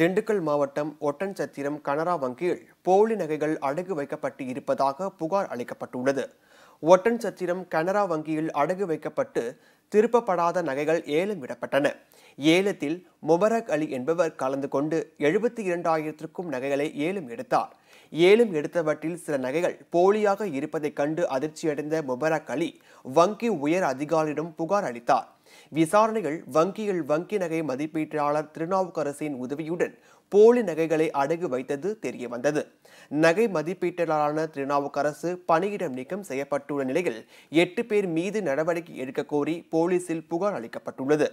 திண்டுக்கல் மாவட்டம் ஒட்டன் சத்திரம் கனரா வங்கியில் போலி நகைகள் அடகு வைக்கப்பட்டு இருப்பதாக புகார் அளிக்கப்பட்டுள்ளது ஒட்டன் சத்திரம் கனரா வங்கியில் அடகு வைக்கப்பட்டு திருப்பப்படாத நகைகள் ஏலம் விடப்பட்டன ஏலத்தில் முபரக் அலி என்பவர் கலந்து கொண்டு எழுபத்தி இரண்டாயிரத்திற்கும் நகைகளை ஏலம் எடுத்தார் ஏலம் எடுத்தவற்றில் சில நகைகள் போலியாக இருப்பதைக் கண்டு அதிர்ச்சியடைந்த முபரக் அலி வங்கி உயர் அதிகாரியிடம் புகார் அளித்தார் விசாரணையில் வங்கியில் வங்கி நகை மதிப்பீட்டாளர் திருநாவுக்கரசின் உதவியுடன் போலி நகைகளை அடகு வைத்தது தெரிய வந்தது நகை மதிப்பீட்டாளரான திருநாவுக்கரசு பணியிடம் நீக்கம் செய்யப்பட்டுள்ள நிலையில் எட்டு பேர் மீது நடவடிக்கை எடுக்க கோரி போலீசில் புகார் அளிக்கப்பட்டுள்ளது